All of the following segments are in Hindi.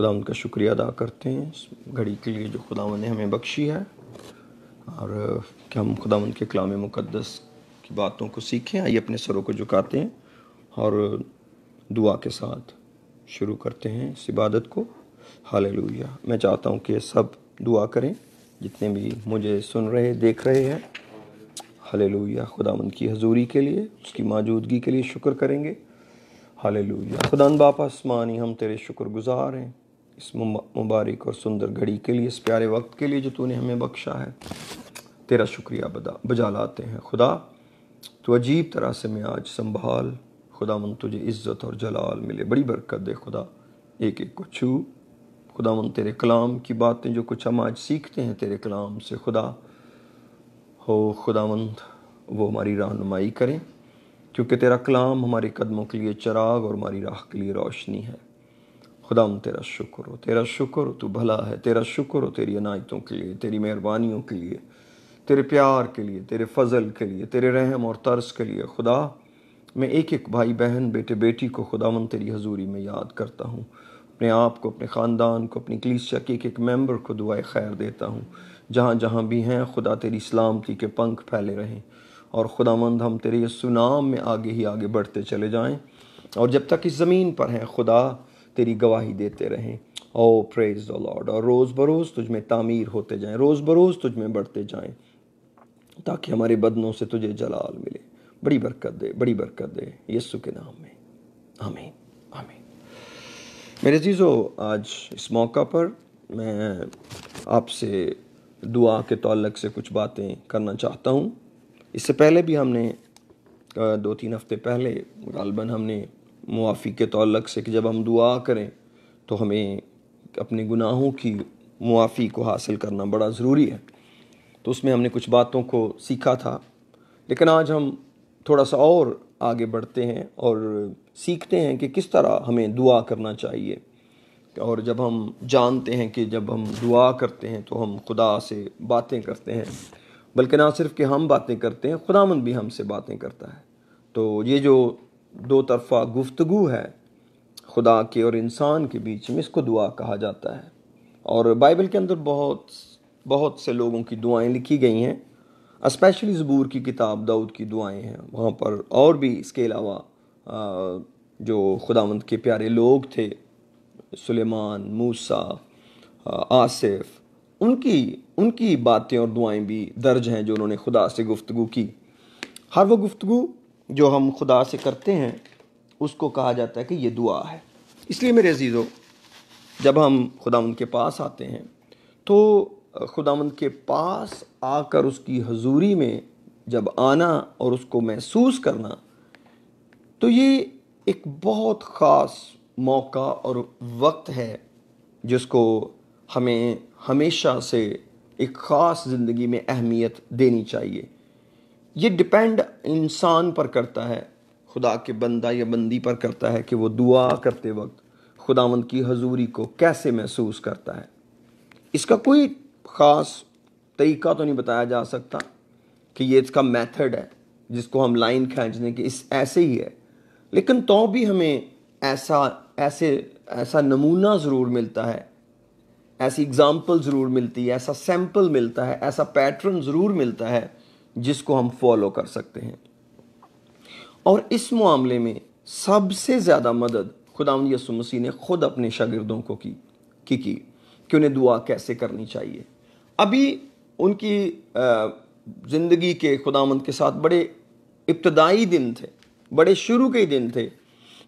खुदा उनका शुक्रिया अदा करते हैं इस घड़ी के लिए जो खुदा ने हमें बख्शी है और कि हम खुदा उनके कलाम मुक़दस की बातों को सीखें आइए अपने सरों को झुकाते हैं और दुआ के साथ शुरू करते हैं इस इबादत को हाल मैं चाहता हूँ कि सब दुआ करें जितने भी मुझे सुन रहे देख रहे हैं हाल लुया खुदा की हजूरी के लिए उसकी मौजूदगी के लिए शुक्र करेंगे हाल लुया खुदा बाप आसमानी हम तेरे शुक्रगुजार हैं इस मुबारक और सुंदर घड़ी के लिए इस प्यारे वक्त के लिए जो तूने हमें बख्शा है तेरा शुक्रिया बदा बजा लाते हैं खुदा तो अजीब तरह से मैं आज संभाल खुदा मन तुझे इज़्ज़त और जलाल मिले बड़ी बरकत दे खुदा एक एक को छू खुदा मन तेरे कलाम की बातें जो कुछ हम आज सीखते हैं तेरे कलाम से खुदा हो खुदावंद वो हमारी रहनुमाई करें क्योंकि तेरा कलाम हमारे कदमों के लिए चराग और हमारी राह के लिए रोशनी है खुदा तेरा शुक्र हो तेरा शुक्र हो तू भला है तेरा शुक्र हो तेरी अनायतों के लिए तेरी मेहरबानियों के लिए तेरे प्यार के लिए तेरे फजल के लिए तेरे रहम और तर्स के लिए खुदा मैं एक एक भाई बहन बेटे बेटी को खुदावन तेरी हजूरी में याद करता हूँ अपने आप को अपने ख़ानदान को अपनी कलीसिया के एक एक मेम्बर को दुआए खैर देता हूँ जहाँ जहाँ भी हैं खुदा तेरी सलामती के पंख फैले रहें और खुदामंद हम तेरे सुनाम में आगे ही आगे बढ़ते चले जाएं और जब तक इस ज़मीन पर हैं खुदा तेरी गवाही देते रहें ओ प्रेज द लॉर्ड और रोज़ बरोज़ तुझ में तामीर होते जाएं रोज़ बरोज़ तुझ में बढ़ते जाएं ताकि हमारे बदनों से तुझे जलाल मिले बड़ी बरकत दे बड़ी बरकत दे यस्सु के नाम में आमीन आमीन मेरे चीज़ों आज इस मौका पर मैं आपसे दुआ के तल्लक से कुछ बातें करना चाहता हूँ इससे पहले भी हमने दो तीन हफ्ते पहले गालबन हमने मुआफ़ी के तल्लक से कि जब हम दुआ करें तो हमें अपने गुनाहों की मुआफ़ी को हासिल करना बड़ा ज़रूरी है तो उसमें हमने कुछ बातों को सीखा था लेकिन आज हम थोड़ा सा और आगे बढ़ते हैं और सीखते हैं कि किस तरह हमें दुआ करना चाहिए और जब हम जानते हैं कि जब हम दुआ करते हैं तो हम खुदा से बातें करते हैं बल्कि ना सिर्फ कि हम बातें करते हैं खुदामंद भी हमसे बातें करता है तो ये जो दो तरफ़ा गुफ्तगु है खुदा के और इंसान के बीच में इसको दुआ कहा जाता है और बाइबल के अंदर बहुत बहुत से लोगों की दुआएं लिखी गई हैं स्पेशली ज़बूर की किताब दाऊद की दुआएं हैं वहाँ पर और भी इसके अलावा जो खुदावंद के प्यारे लोग थे सुलेमान मूसा आसिफ उनकी उनकी बातें और दुआएं भी दर्ज हैं जो उन्होंने खुदा से गुफ्तगु की हर वो गुफ्तगु जो हम खुदा से करते हैं उसको कहा जाता है कि ये दुआ है इसलिए मेरे अजीज़ों जब हम खुदा उनके पास आते हैं तो खुदावंद के पास आकर उसकी हजूरी में जब आना और उसको महसूस करना तो ये एक बहुत ख़ास मौका और वक्त है जिसको हमें हमेशा से एक ख़ास ज़िंदगी में अहमियत देनी चाहिए ये डिपेंड इंसान पर करता है खुदा के बंदा या बंदी पर करता है कि वो दुआ करते वक्त खुदावंद की हजूरी को कैसे महसूस करता है इसका कोई ख़ास तरीका तो नहीं बताया जा सकता कि ये इसका मेथड है जिसको हम लाइन खींचने के इस ऐसे ही है लेकिन तो भी हमें ऐसा ऐसे ऐसा नमूना ज़रूर मिलता है ऐसी एग्ज़ाम्पल ज़रूर मिलती है ऐसा सैम्पल मिलता है ऐसा पैटर्न ज़रूर मिलता है जिसको हम फॉलो कर सकते हैं और इस मामले में सबसे ज़्यादा मदद खुदा यसु मसीह ने खुद अपने शागिर्दों को की कि की कि उन्हें दुआ कैसे करनी चाहिए अभी उनकी ज़िंदगी के खुदामंद के साथ बड़े इब्तदाई दिन थे बड़े शुरू के दिन थे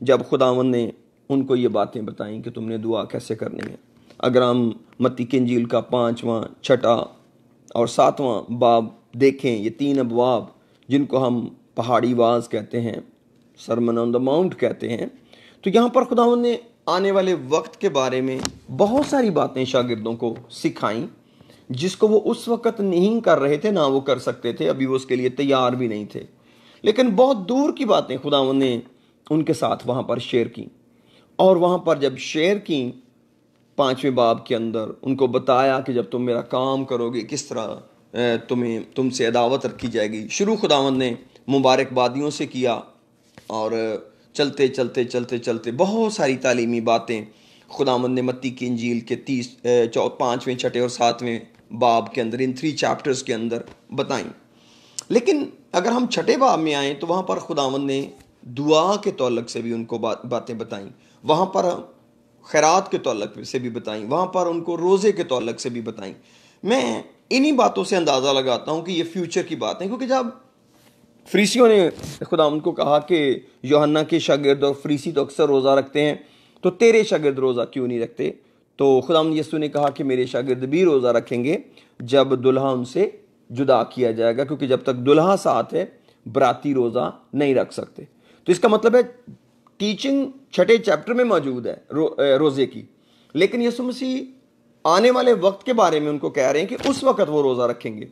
जब खुदावंद ने उनको ये बातें बताई कि तुमने दुआ कैसे करनी है अगर हम मत्ती किंजील का पाँचवा छठा और सातवां बाब देखें ये तीन अबवाब जिनको हम पहाड़ी वाज कहते हैं सरमन ऑन द माउंट कहते हैं तो यहाँ पर खुदा ने आने वाले वक्त के बारे में बहुत सारी बातें शागिर्दों को सिखाई जिसको वो उस वक्त नहीं कर रहे थे ना वो कर सकते थे अभी वो उसके लिए तैयार भी नहीं थे लेकिन बहुत दूर की बातें खुदा ने उनके साथ वहाँ पर शेयर की और वहाँ पर जब शेयर की पाँचवें बाब के अंदर उनको बताया कि जब तुम मेरा काम करोगे किस तरह तुम्हें तुमसे अदावत रखी जाएगी शुरू खुदावंद ने मुबारकबादियों से किया और चलते चलते चलते चलते बहुत सारी तालीमी बातें खुदावंद ने मत्ती की इंजील के तीस चौ पाँचवें छठे और सातवें बाब के अंदर इन थ्री चैप्टर्स के अंदर बताई लेकिन अगर हम छठे बाब में आएँ तो वहाँ पर खुदावंद ने दुआ के तौलक से भी उनको बात बातें बताई वहाँ पर खैरात के तलक से भी बताई वहाँ पर उनको रोज़े के तलक से भी बताई मैं इन्हीं बातों से अंदाज़ा लगाता हूँ कि ये फ्यूचर की बात है क्योंकि जब फ्रीसियों ने खुदा उनको कहा कि योहन्ना के शागिर्द और फ्रीसी तो अक्सर रोज़ा रखते हैं तो तेरे शागिर्द रोज़ा क्यों नहीं रखते तो खुदा यसु ने कहा कि मेरे शागिर्द भी रोज़ा रखेंगे जब दुल्हा उनसे जुदा किया जाएगा क्योंकि जब तक दुल्हा साथ है बराती रोज़ा नहीं रख सकते तो इसका मतलब है टीचिंग छठे चैप्टर में मौजूद है रो, रोज़े की लेकिन यसु मसीह आने वाले वक्त के बारे में उनको कह रहे हैं कि उस वक्त वो रोज़ा रखेंगे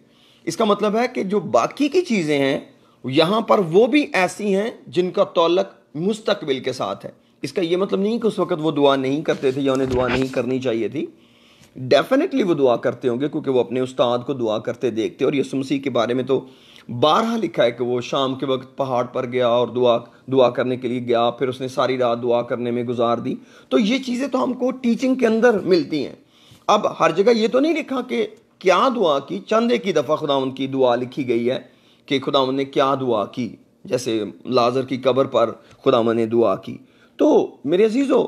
इसका मतलब है कि जो बाकी की चीज़ें हैं यहाँ पर वो भी ऐसी हैं जिनका तोलक मुस्तकबिल के साथ है इसका ये मतलब नहीं कि उस वक्त वो दुआ नहीं करते थे या उन्हें दुआ नहीं करनी चाहिए थी डेफिनेटली वो दुआ करते होंगे क्योंकि वो अपने उस्ताद को दुआ करते देखते और यसु मसीह के बारे में तो बारह लिखा है कि वो शाम के वक्त पहाड़ पर गया और दुआ दुआ करने के लिए गया फिर उसने सारी रात दुआ करने में गुजार दी तो ये चीज़ें तो हमको टीचिंग के अंदर मिलती हैं अब हर जगह ये तो नहीं लिखा कि क्या दुआ की चंदे की दफ़ा खुदा उनकी दुआ लिखी गई है कि खुदा ने क्या दुआ की जैसे लाजर की कब्र पर खुदा ने दुआ की तो मेरे अजीज़ो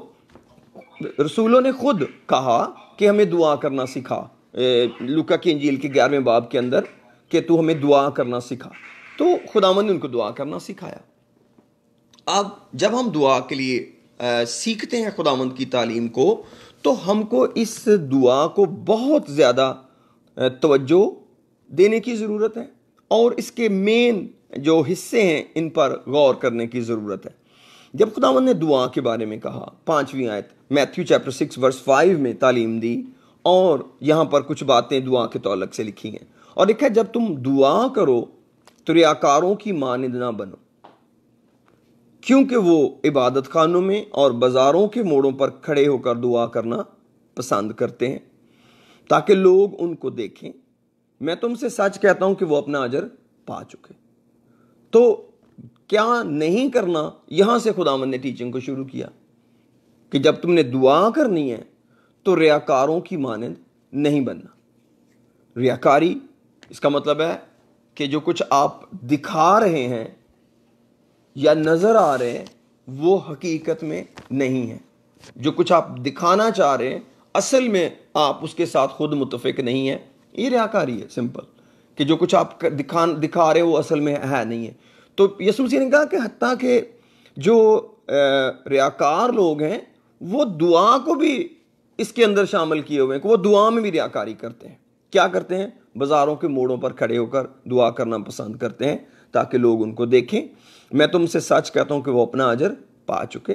रसूलों ने खुद कहा कि हमें दुआ करना सिखा लुका की अंजील के ग्यारहवें बाब के अंदर कि तू हमें दुआ करना सिखा तो खुदावन ने उनको दुआ करना सिखाया अब जब हम दुआ के लिए आ, सीखते हैं खुदावंद की तालीम को तो हमको इस दुआ को बहुत ज़्यादा तवज्जो देने की ज़रूरत है और इसके मेन जो हिस्से हैं इन पर गौर करने की ज़रूरत है जब खुदावन ने दुआ के बारे में कहा पाँचवीं आयत Matthew chapter six verse five में तालीम दी और यहाँ पर कुछ बातें दुआ के तौलक से लिखी हैं और लिखा है जब तुम दुआ करो तो रियाकारों की मानद ना बनो क्योंकि वो इबादत खानों में और बाज़ारों के मोड़ों पर खड़े होकर दुआ करना पसंद करते हैं ताकि लोग उनको देखें मैं तुमसे सच कहता हूं कि वो अपना अजर पा चुके तो क्या नहीं करना यहां से खुदावन ने टीचिंग को शुरू किया कि जब तुमने दुआ करनी है तो रियाकारों की मानंद नहीं बनना रियाकारी इसका मतलब है कि जो कुछ आप दिखा रहे हैं या नज़र आ रहे हैं वो हकीकत में नहीं है जो कुछ आप दिखाना चाह रहे हैं असल में आप उसके साथ खुद मुतफिक नहीं है ये रियाकारी है सिंपल कि जो कुछ आप दिखा दिखा रहे हो असल में है नहीं है तो यसु ने कहा कि हती के जो रियाकार लोग हैं वो दुआ को भी इसके अंदर शामिल किए हुए हैं वो दुआ में भी रियाकारी करते हैं क्या करते हैं बाज़ारों के मोड़ों पर खड़े होकर दुआ करना पसंद करते हैं ताकि लोग उनको देखें मैं तुमसे सच कहता हूं कि वो अपना अजर पा चुके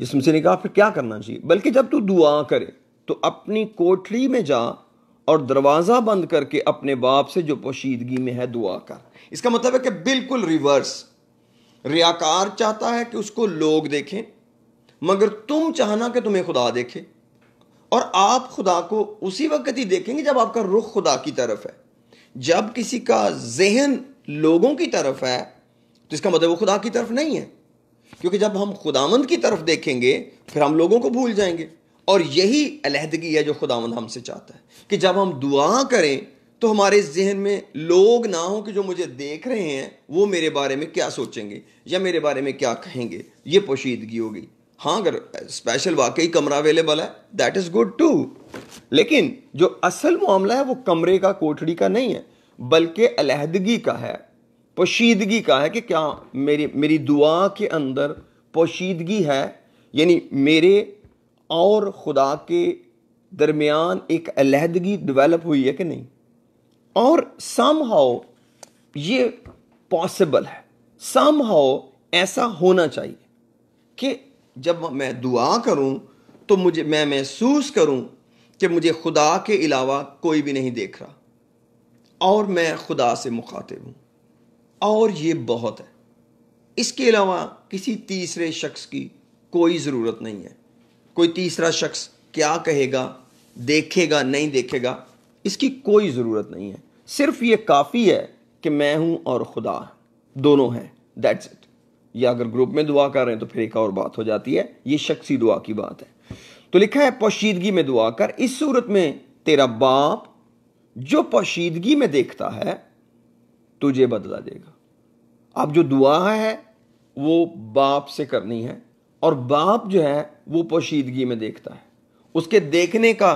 जिसमें से कहा फिर क्या करना चाहिए बल्कि जब तू दुआ करे तो अपनी कोठरी में जा और दरवाज़ा बंद करके अपने बाप से जो पोशीदगी में है दुआ कर इसका मतलब है कि बिल्कुल रिवर्स रियाकार चाहता है कि उसको लोग देखें मगर तुम चाहना कि तुम्हें खुदा देखे और आप खुदा को उसी वक्त ही देखेंगे जब आपका रुख खुदा की तरफ है जब किसी का जहन लोगों की तरफ है तो इसका मतलब वो खुदा की तरफ नहीं है क्योंकि जब हम खुदावंद की तरफ देखेंगे फिर हम लोगों को भूल जाएंगे और यही अलहदगी है जो खुदावंद हमसे चाहता है कि जब हम दुआ करें तो हमारे जहन में लोग ना हो कि जो मुझे देख रहे हैं वो मेरे बारे में क्या सोचेंगे या मेरे बारे में क्या कहेंगे ये पोशीदगी होगी हाँ अगर स्पेशल वाकई कमरा अवेलेबल है दैट इज़ गुड टू लेकिन जो असल मामला है वो कमरे का कोठड़ी का नहीं है बल्कि अलहदगी का है पोशीदगी का है कि क्या मेरी मेरी दुआ के अंदर पोशीदगी है यानी मेरे और खुदा के दरमियान एक अलहदगी डेवलप हुई है कि नहीं और सम हाओ ये पॉसिबल है सम हाओ ऐसा होना चाहिए कि जब मैं दुआ करूं तो मुझे मैं महसूस करूं कि मुझे खुदा के अलावा कोई भी नहीं देख रहा और मैं खुदा से मुखातिब हूं और ये बहुत है इसके अलावा किसी तीसरे शख्स की कोई ज़रूरत नहीं है कोई तीसरा शख्स क्या कहेगा देखेगा नहीं देखेगा इसकी कोई ज़रूरत नहीं है सिर्फ ये काफ़ी है कि मैं हूँ और खुदा दोनों हैं दैट्स इट या अगर ग्रुप में दुआ कर रहे हैं तो फिर एक और बात हो जाती है ये शख्सी दुआ की बात है तो लिखा है पोशीदगी में दुआ कर इस सूरत में तेरा बाप जो पोशीदगी में देखता है तुझे बदला देगा अब जो दुआ है वो बाप से करनी है और बाप जो है वो पोशीदगी में देखता है उसके देखने का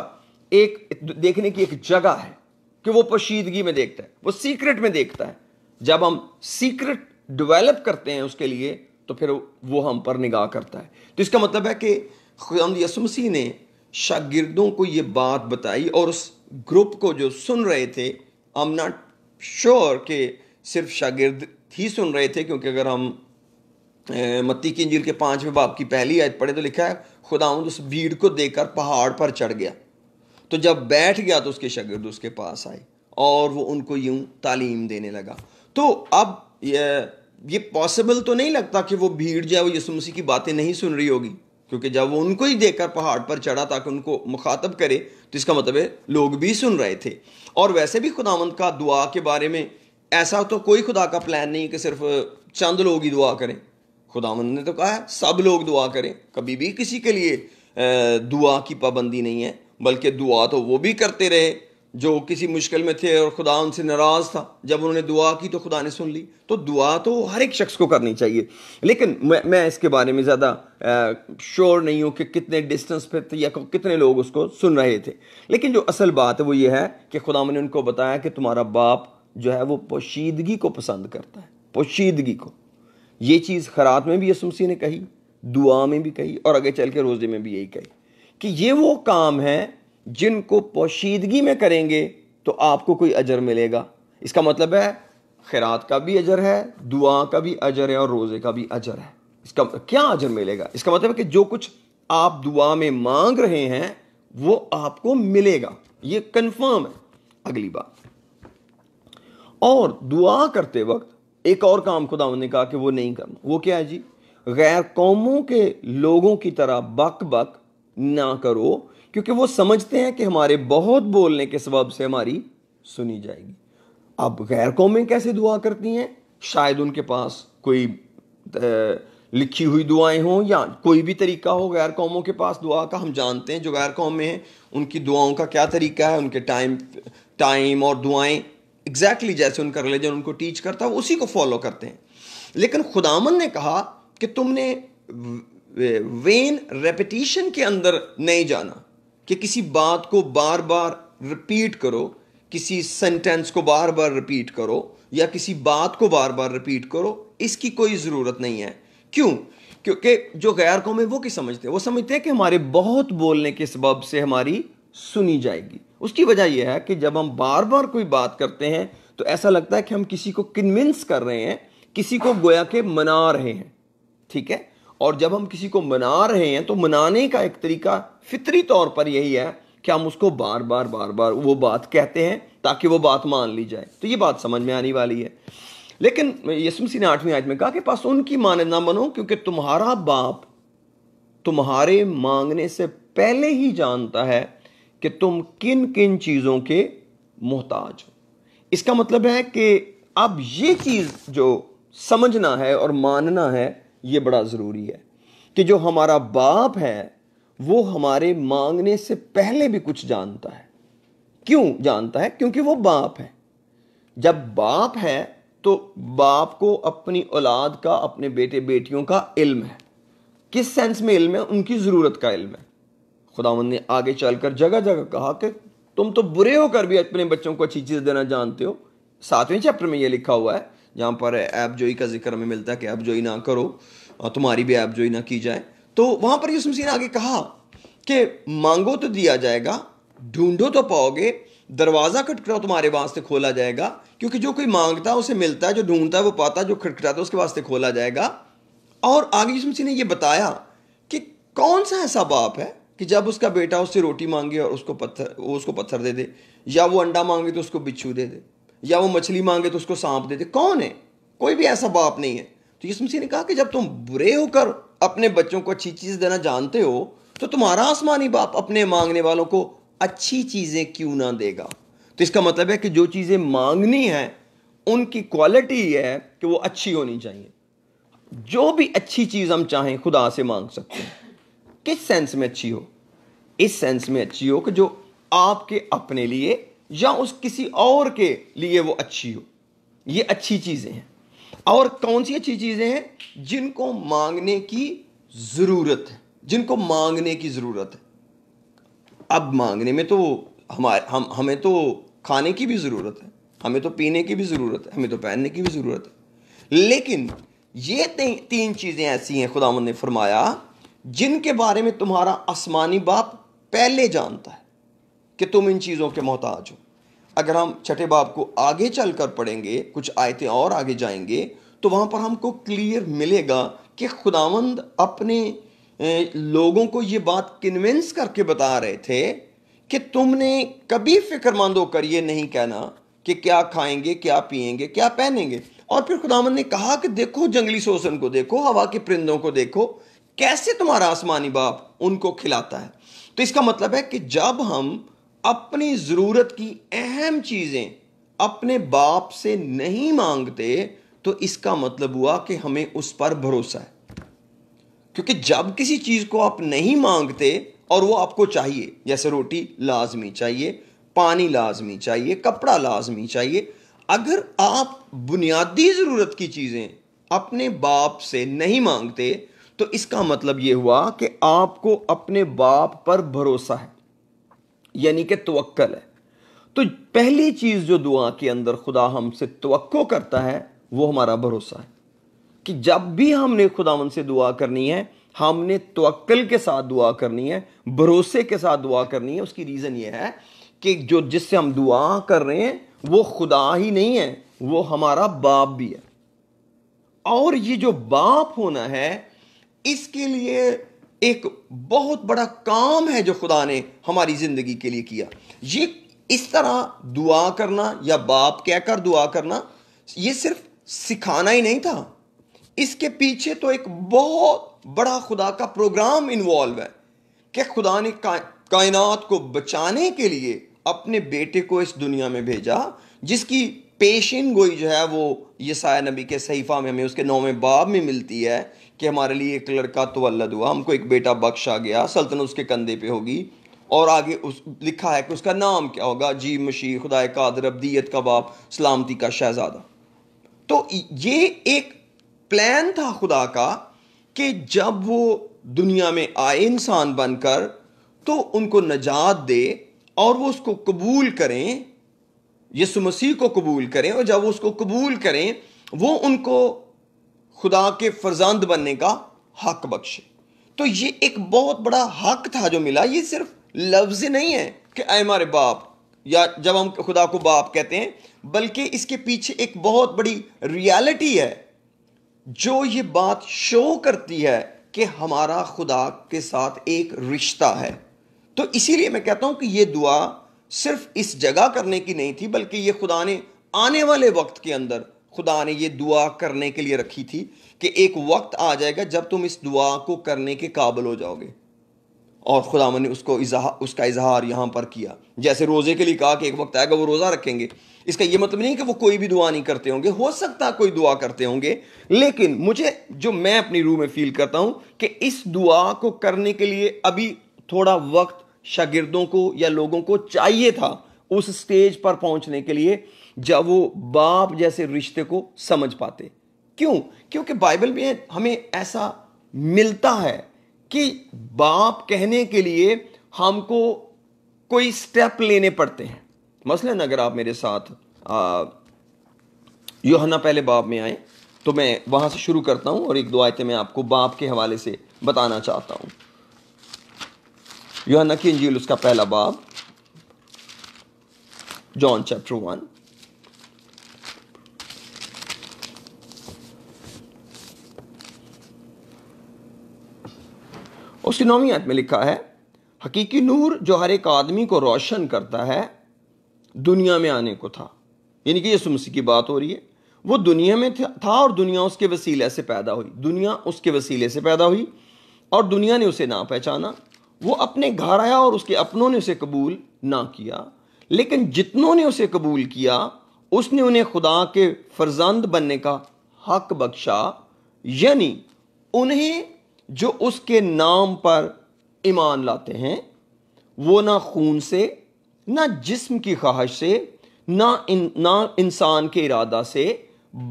एक देखने की एक जगह है कि वो पोशीदगी में देखता है वो सीक्रेट में देखता है जब हम सीक्रेट डेवलप करते हैं उसके लिए तो फिर वो हम पर निगाह करता है तो इसका मतलब है कि खुदाम यसमसी ने शागिर्दों को ये बात बताई और उस ग्रुप को जो सुन रहे थे आई एम नॉट श्योर के सिर्फ शागिर्द ही सुन रहे थे क्योंकि अगर हम मत्ती की इंजील के पाँचवें बाप की पहली आयत पढ़े तो लिखा है खुदाउंद उस भीड़ को देखकर पहाड़ पर चढ़ गया तो जब बैठ गया तो उसके शागिर्द उसके पास आए और वो उनको यूं तालीम देने लगा तो अब ये ये पॉसिबल तो नहीं लगता कि वो भीड़ जो है वो यीशु मसीह की बातें नहीं सुन रही होगी क्योंकि जब वो उनको ही देखकर पहाड़ पर चढ़ा ताकि उनको मुखातब करे तो इसका मतलब है लोग भी सुन रहे थे और वैसे भी खुदावंत का दुआ के बारे में ऐसा तो कोई खुदा का प्लान नहीं कि सिर्फ चंद लोग ही दुआ करें खुदावंत ने तो कहा है सब लोग दुआ करें कभी भी किसी के लिए दुआ की पाबंदी नहीं है बल्कि दुआ तो वो भी करते रहे जो किसी मुश्किल में थे और खुदा उनसे नाराज़ था जब उन्होंने दुआ की तो खुदा ने सुन ली तो दुआ तो हर एक शख्स को करनी चाहिए लेकिन मैं मैं इसके बारे में ज़्यादा श्योर नहीं हूँ कि कितने डिस्टेंस पे थे या कितने लोग उसको सुन रहे थे लेकिन जो असल बात है वो ये है कि खुदा ने उनको बताया कि तुम्हारा बाप जो है वो पोशीदगी को पसंद करता है पोशीदगी को ये चीज़ खरात में भी यसुमसी ने कही दुआ में भी कही और आगे चल के रोज़े में भी यही कही कि ये वो काम है जिनको पोशीदगी में करेंगे तो आपको कोई अजर मिलेगा इसका मतलब है खैरात का भी अजर है दुआ का भी अजर है और रोज़े का भी अजर है इसका क्या अजर मिलेगा इसका मतलब है कि जो कुछ आप दुआ में मांग रहे हैं वो आपको मिलेगा ये कंफर्म है अगली बात और दुआ करते वक्त एक और काम खुदा ने कहा कि वो नहीं करना वो क्या है जी गैर कौमों के लोगों की तरह बक बक ना करो क्योंकि वो समझते हैं कि हमारे बहुत बोलने के सबब से हमारी सुनी जाएगी अब गैर कौमें कैसे दुआ करती हैं शायद उनके पास कोई लिखी हुई दुआएं हों या कोई भी तरीका हो गैर कौमों के पास दुआ का हम जानते हैं जो गैर कौमें हैं उनकी दुआओं का क्या तरीका है उनके टाइम टाइम और दुआएं एग्जैक्टली exactly जैसे उनका रिलीजन उनको टीच करता है उसी को फॉलो करते हैं लेकिन खुदामन ने कहा कि तुमने वेन रेपिटिशन के अंदर नहीं जाना कि किसी बात को बार बार रिपीट करो किसी सेंटेंस को बार बार रिपीट करो या किसी बात को बार बार रिपीट करो इसकी कोई ज़रूरत नहीं है क्यों क्योंकि जो गैर कौम है वो क्या समझते हैं वो समझते हैं कि हमारे बहुत बोलने के सबब से हमारी सुनी जाएगी उसकी वजह यह है कि जब हम बार बार कोई बात करते हैं तो ऐसा लगता है कि हम किसी को कन्विंस कर रहे हैं किसी को गोया के मना रहे हैं ठीक है और जब हम किसी को मना रहे हैं तो मनाने का एक तरीका फितरी तौर पर यही है कि हम उसको बार बार बार बार वो बात कहते हैं ताकि वो बात मान ली जाए तो ये बात समझ में आने वाली है लेकिन यसमसी ने आठवीं आयत में कहा कि पास उनकी माने ना बनो क्योंकि तुम्हारा बाप तुम्हारे मांगने से पहले ही जानता है कि तुम किन किन चीज़ों के मोहताज हो इसका मतलब है कि अब ये चीज़ जो समझना है और मानना है ये बड़ा ज़रूरी है कि जो हमारा बाप है वो हमारे मांगने से पहले भी कुछ जानता है क्यों जानता है क्योंकि वो बाप है जब बाप है तो बाप को अपनी औलाद का अपने बेटे बेटियों का इल्म है किस सेंस में इल्म है उनकी ज़रूरत का इल्म है खुदा ने आगे चलकर जगह जगह कहा कि तुम तो बुरे होकर भी अपने बच्चों को अच्छी चीज़ देना जानते हो सातवें चैप्टर में यह लिखा हुआ है जहाँ पर ऐप जोई का जिक्र हमें मिलता है कि ऐप जोई ना करो तुम्हारी भी ऐप जोई ना की जाए तो वहाँ पर यूसुफ मसीह ने आगे कहा कि मांगो तो दिया जाएगा ढूंढो तो पाओगे दरवाज़ा खटखटाओ तुम्हारे वास्ते खोला जाएगा क्योंकि जो कोई मांगता है उसे मिलता है जो ढूंढता है वो पाता है जो खटखटाता है उसके वास्ते खोला जाएगा और आगे यीशु मसीह ने यह बताया कि कौन सा ऐसा बाप है कि जब उसका बेटा उससे रोटी मांगे और उसको पत्थर उसको पत्थर दे दे या वो अंडा मांगे तो उसको बिच्छू दे दे या वो मछली मांगे तो उसको सांप देते कौन है कोई भी ऐसा बाप नहीं है तो यीशु मसीह ने कहा कि जब तुम बुरे होकर अपने बच्चों को अच्छी चीज़ देना जानते हो तो तुम्हारा आसमानी बाप अपने मांगने वालों को अच्छी चीज़ें क्यों ना देगा तो इसका मतलब है कि जो चीज़ें मांगनी है उनकी क्वालिटी है कि वो अच्छी होनी चाहिए जो भी अच्छी चीज़ हम चाहें खुदा से मांग सकते हैं किस सेंस में अच्छी हो इस सेंस में अच्छी हो कि जो आपके अपने लिए या उस किसी और के लिए वो अच्छी हो ये अच्छी चीज़ें हैं और कौन सी अच्छी चीज़ें हैं जिनको मांगने की ज़रूरत है जिनको मांगने की ज़रूरत है अब मांगने में तो हमारे हम हमें तो खाने की भी ज़रूरत है हमें तो पीने की भी ज़रूरत है हमें तो पहनने की भी ज़रूरत है लेकिन ये ती, तीन चीज़ें ऐसी हैं खुदा ने फरमाया जिनके बारे में तुम्हारा आसमानी बाप पहले जानता है कि तुम इन चीज़ों के मोहताज हो अगर हम छठे बाब को आगे चल कर पढ़ेंगे कुछ आयतें और आगे जाएंगे तो वहाँ पर हमको क्लियर मिलेगा कि खुदावंद अपने लोगों को ये बात कन्विंस करके बता रहे थे कि तुमने कभी फिक्रमंद होकर ये नहीं कहना कि क्या खाएंगे क्या पिएंगे क्या पहनेंगे और फिर खुदावन ने कहा कि देखो जंगली शोषण को देखो हवा के परिंदों को देखो कैसे तुम्हारा आसमानी बाप उनको खिलाता है तो इसका मतलब है कि जब हम अपनी ज़रूरत की अहम चीज़ें अपने बाप से नहीं मांगते तो इसका मतलब हुआ कि हमें उस पर भरोसा है क्योंकि जब किसी चीज़ को आप नहीं मांगते और वो आपको चाहिए जैसे रोटी लाजमी चाहिए पानी लाजमी चाहिए कपड़ा लाजमी चाहिए अगर आप बुनियादी ज़रूरत की चीज़ें अपने बाप से नहीं मांगते तो इसका मतलब ये हुआ कि आपको अपने बाप पर भरोसा है यानी कि तवक्ल है तो पहली चीज़ जो दुआ के अंदर खुदा हमसे तो करता है वो हमारा भरोसा है कि जब भी हमने खुदावन से दुआ करनी है हमने तोल के साथ दुआ करनी है भरोसे के साथ दुआ करनी है उसकी रीज़न ये है कि जो जिससे हम दुआ कर रहे हैं वो खुदा ही नहीं है वो हमारा बाप भी है और ये जो बाप होना है इसके लिए एक बहुत बड़ा काम है जो खुदा ने हमारी ज़िंदगी के लिए किया ये इस तरह दुआ करना या बाप कहकर दुआ करना ये सिर्फ सिखाना ही नहीं था इसके पीछे तो एक बहुत बड़ा खुदा का प्रोग्राम इन्वॉल्व है कि खुदा ने कायनात को बचाने के लिए अपने बेटे को इस दुनिया में भेजा जिसकी पेशन गोई जो है वो ये नबी के सहीफ़ा में हमें उसके नौवें बाब में मिलती है कि हमारे लिए एक लड़का तो तवल्लद हुआ हमको एक बेटा बख्शा गया सल्तनत उसके कंधे पे होगी और आगे उस लिखा है कि उसका नाम क्या होगा जी मशी खुदा कादर अबदीत का बाप सलामती का शहजादा तो ये एक प्लान था खुदा का कि जब वो दुनिया में आए इंसान बनकर तो उनको नजात दे और वो उसको कबूल करें यसु मसीह को कबूल करें और जब वो उसको कबूल करें वो उनको खुदा के फर्जांद बनने का हक बख्शे तो ये एक बहुत बड़ा हक था जो मिला ये सिर्फ लफ्ज़ नहीं है कि आए हमारे बाप या जब हम खुदा को बाप कहते हैं बल्कि इसके पीछे एक बहुत बड़ी रियलिटी है जो ये बात शो करती है कि हमारा खुदा के साथ एक रिश्ता है तो इसीलिए मैं कहता हूं कि ये दुआ सिर्फ इस जगह करने की नहीं थी बल्कि ये खुदा ने आने वाले वक्त के अंदर खुदा ने ये दुआ करने के लिए रखी थी कि एक वक्त आ जाएगा जब तुम इस दुआ को करने के काबिल हो जाओगे और खुदा ने उसको इजहा उसका इजहार यहाँ पर किया जैसे रोज़े के लिए कहा कि एक वक्त आएगा वो रोज़ा रखेंगे इसका ये मतलब नहीं कि वो कोई भी दुआ नहीं करते होंगे हो सकता कोई दुआ करते होंगे लेकिन मुझे जो मैं अपनी रूह में फील करता हूँ कि इस दुआ को करने के लिए अभी थोड़ा वक्त शागिर्दों को या लोगों को चाहिए था उस स्टेज पर पहुंचने के लिए जब वो बाप जैसे रिश्ते को समझ पाते क्यों क्योंकि बाइबल में हमें ऐसा मिलता है कि बाप कहने के लिए हमको कोई स्टेप लेने पड़ते हैं मसलन अगर आप मेरे साथ योहना पहले बाप में आए तो मैं वहां से शुरू करता हूँ और एक दो आयतें मैं आपको बाप के हवाले से बताना चाहता हूँ योहना की इंजील उसका पहला बाब जॉन चैप्टर वन उसकी नौवीं में लिखा है हकीकी नूर जो हर एक आदमी को रोशन करता है दुनिया में आने को था यानी कि यह सुमसी की बात हो रही है वो दुनिया में था और दुनिया उसके वसीले से पैदा हुई दुनिया उसके वसीले से पैदा हुई और दुनिया ने उसे ना पहचाना वो अपने घर आया और उसके अपनों ने उसे कबूल ना किया लेकिन जितनों ने उसे कबूल किया उसने उन्हें खुदा के फर्जंद बनने का हक बख्शा यानी उन्हें जो उसके नाम पर ईमान लाते हैं वो ना खून से ना जिस्म की ख्वाहिश से ना इन ना इंसान के इरादा से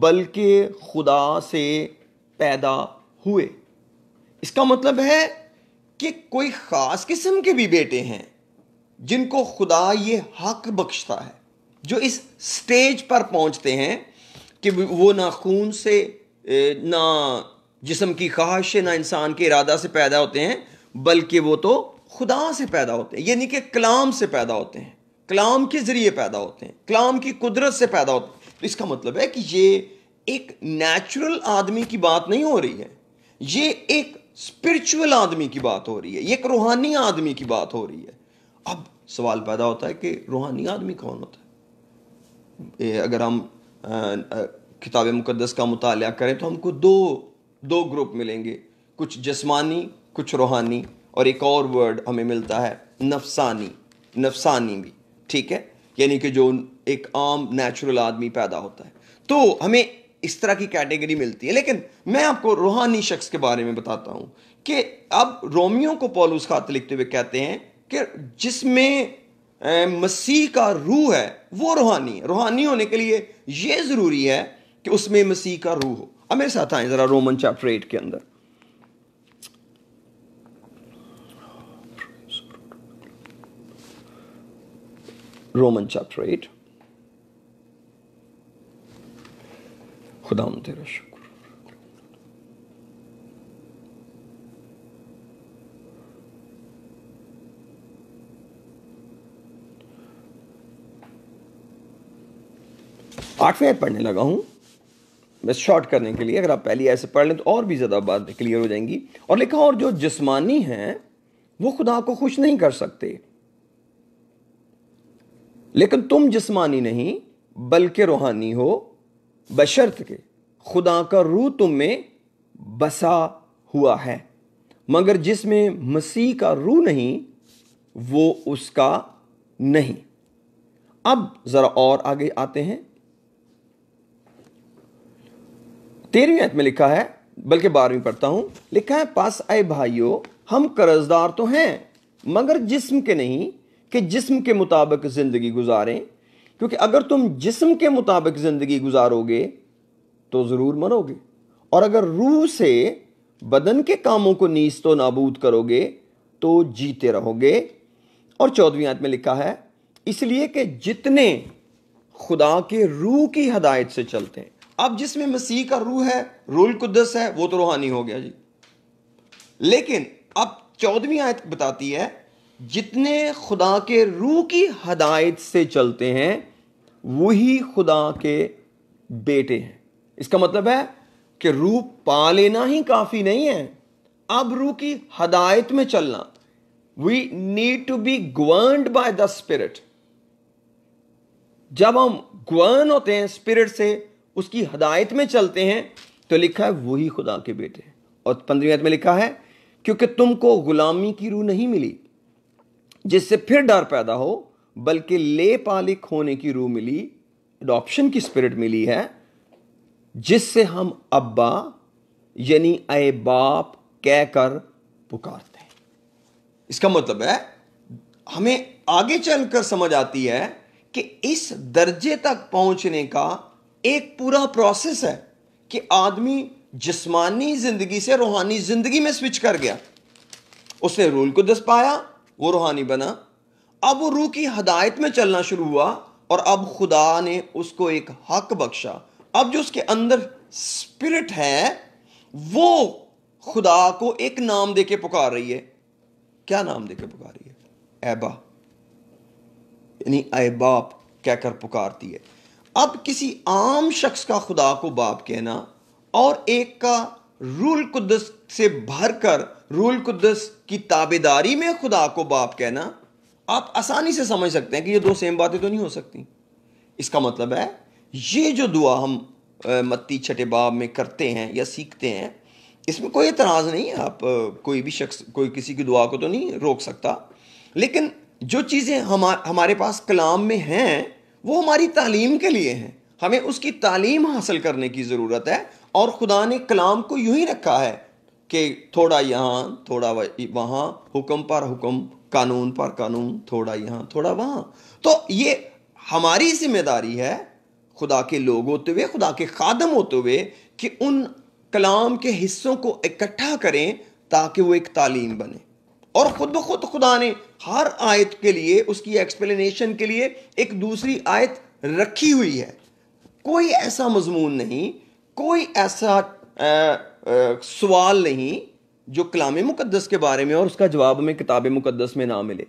बल्कि खुदा से पैदा हुए इसका मतलब है कि कोई ख़ास किस्म के भी बेटे हैं जिनको खुदा ये हक बख्शता है जो इस स्टेज पर पहुंचते हैं कि वो ना खून से ना जिसम की ख्वाहिश ना इंसान के इरादा से पैदा होते हैं बल्कि वो तो खुदा से पैदा होते हैं यानी कि कलाम से पैदा होते हैं कलाम के ज़रिए पैदा होते हैं कलाम की कुदरत से पैदा होते हैं तो इसका मतलब है कि ये एक नेचुरल आदमी की बात नहीं हो रही है ये एक स्पिरिचुअल आदमी की बात हो रही है एक रूहानी आदमी की बात हो रही है अब सवाल पैदा होता है कि रूहानी आदमी कौन होता है ए, अगर हम किताब मुकदस का मुताल करें तो हमको दो दो ग्रुप मिलेंगे कुछ जिसमानी कुछ रूहानी और एक और वर्ड हमें मिलता है नफसानी नफसानी भी ठीक है यानी कि जो एक आम नेचुरल आदमी पैदा होता है तो हमें इस तरह की कैटेगरी मिलती है लेकिन मैं आपको रूहानी शख्स के बारे में बताता हूं कि अब रोमियो को पॉलूस खात लिखते हुए कहते हैं कि जिसमें मसीह का रूह है वो रूहानी है रूहानी होने के लिए ये ज़रूरी है कि उसमें मसीह का रूह हो अब मेरे साथ आए ज़रा रोमन चैप्टर एट के अंदर रोमन चैप्टर एट खुदा तेरा शुक्र आठवें आयत पढ़ने लगा हूं बस शॉर्ट करने के लिए अगर आप पहली ऐसे पढ़ लें तो और भी ज़्यादा बात क्लियर हो जाएंगी और लिखा और जो जिस्मानी हैं वो खुदा को खुश नहीं कर सकते लेकिन तुम जिस्मानी नहीं बल्कि रूहानी हो बशर्त के खुदा का रू तुम में बसा हुआ है मगर जिसमें मसीह का रू नहीं वो उसका नहीं अब जरा और आगे आते हैं तेरहवीं आयत में लिखा है बल्कि बारहवीं पढ़ता हूं लिखा है पास आए भाइयों हम कर्जदार तो हैं मगर जिस्म के नहीं कि जिस्म के मुताबिक जिंदगी गुजारें क्योंकि अगर तुम जिस्म के मुताबिक ज़िंदगी गुजारोगे तो ज़रूर मरोगे और अगर रूह से बदन के कामों को नीस तो नाबूद करोगे तो जीते रहोगे और चौदहवीं आयत में लिखा है इसलिए कि जितने खुदा के रूह की हदायत से चलते हैं अब जिसमें मसीह का रूह है रूल कुदस है वो तो रूहानी हो गया जी लेकिन अब चौदहवीं आयत बताती है जितने खुदा के रूह की हदायत से चलते हैं वही खुदा के बेटे हैं इसका मतलब है कि रूह पा लेना ही काफ़ी नहीं है अब रूह की हदायत में चलना we need to be governed by the spirit जब हम गवर्न होते हैं स्पिरिट से उसकी हदायत में चलते हैं तो लिखा है वही खुदा के बेटे और पंद्रह में लिखा है क्योंकि तुमको गुलामी की रूह नहीं मिली जिससे फिर डर पैदा हो बल्कि ले पालिक होने की रूह मिली एडॉप्शन की स्पिरिट मिली है जिससे हम अब्बा यानी अय बाप कहकर पुकारते हैं इसका मतलब है हमें आगे चलकर समझ आती है कि इस दर्जे तक पहुंचने का एक पूरा प्रोसेस है कि आदमी जिस्मानी जिंदगी से रूहानी जिंदगी में स्विच कर गया उसने रूल को दस पाया वो रूहानी बना अब वो रूह की हदायत में चलना शुरू हुआ और अब खुदा ने उसको एक हक बख्शा अब जो उसके अंदर स्पिरिट है वो खुदा को एक नाम दे के पुकार रही है क्या नाम दे के पुकार रही है ऐबा यानी ऐ बाप कहकर पुकारती है अब किसी आम शख्स का खुदा को बाप कहना और एक का रूल कुदस से भरकर रूल कुदस की ताबेदारी में खुदा को बाप कहना आप आसानी से समझ सकते हैं कि ये दो सेम बातें तो नहीं हो सकती इसका मतलब है ये जो दुआ हम मत्ती छठे बाब में करते हैं या सीखते हैं इसमें कोई एतराज़ नहीं है आप कोई भी शख्स कोई किसी की दुआ को तो नहीं रोक सकता लेकिन जो चीज़ें हम हमारे पास कलाम में हैं वो हमारी तालीम के लिए हैं हमें उसकी तालीम हासिल करने की ज़रूरत है और खुदा ने कलाम को यूँ ही रखा है कि थोड़ा यहाँ थोड़ा वहाँ हुक्म पर हुक्म कानून पर कानून थोड़ा यहाँ थोड़ा वहाँ तो ये हमारी जिम्मेदारी है खुदा के लोग होते हुए खुदा के खादम होते हुए कि उन कलाम के हिस्सों को इकट्ठा करें ताकि वो एक तालीम बने और ख़ुद ब खुद खुदा ने हर आयत के लिए उसकी एक्सप्लेनेशन के लिए एक दूसरी आयत रखी हुई है कोई ऐसा मजमून नहीं कोई ऐसा आ, आ, सवाल नहीं जो कलाम मुकदस के बारे में और उसका जवाब हमें किताब मुकदस में ना मिले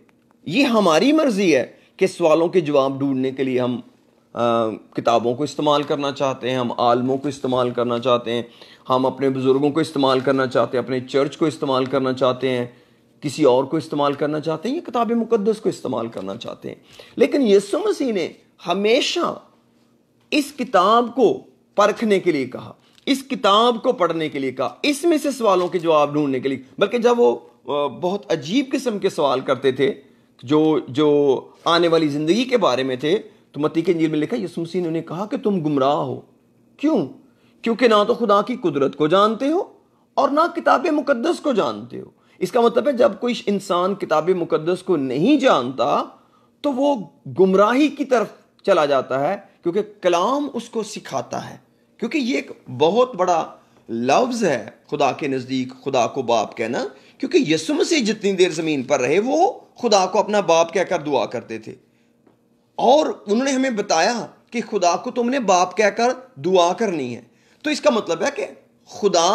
ये हमारी मर्ज़ी है कि सवालों के जवाब ढूंढने के लिए हम आ, किताबों को इस्तेमाल करना चाहते हैं हम आलमों को इस्तेमाल करना चाहते हैं हम अपने बुज़ुर्गों को इस्तेमाल करना चाहते हैं अपने चर्च को इस्तेमाल करना चाहते हैं किसी और को इस्तेमाल करना चाहते हैं या किताब मुकदस को इस्तेमाल करना चाहते हैं लेकिन यसु मसीह ने हमेशा इस किताब को परखने के लिए कहा इस किताब को पढ़ने के लिए कहा इसमें से सवालों के जवाब ढूंढने के लिए बल्कि जब वो बहुत अजीब किस्म के सवाल करते थे जो जो आने वाली ज़िंदगी के बारे में थे तो मती के अंजील में लिखा यसुमसी ने उन्हें कहा कि तुम गुमराह हो क्यों क्योंकि ना तो खुदा की कुदरत को जानते हो और ना किताब मुकदस को जानते हो इसका मतलब है जब कोई इंसान किताब मुकदस को नहीं जानता तो वो गुमराही की तरफ चला जाता है क्योंकि कलाम उसको सिखाता है क्योंकि ये एक बहुत बड़ा लफ्ज़ है खुदा के नज़दीक खुदा को बाप कहना क्योंकि यसु मसीह जितनी देर ज़मीन पर रहे वो खुदा को अपना बाप कहकर दुआ करते थे और उन्होंने हमें बताया कि खुदा को तुमने बाप कहकर दुआ करनी है तो इसका मतलब है कि खुदा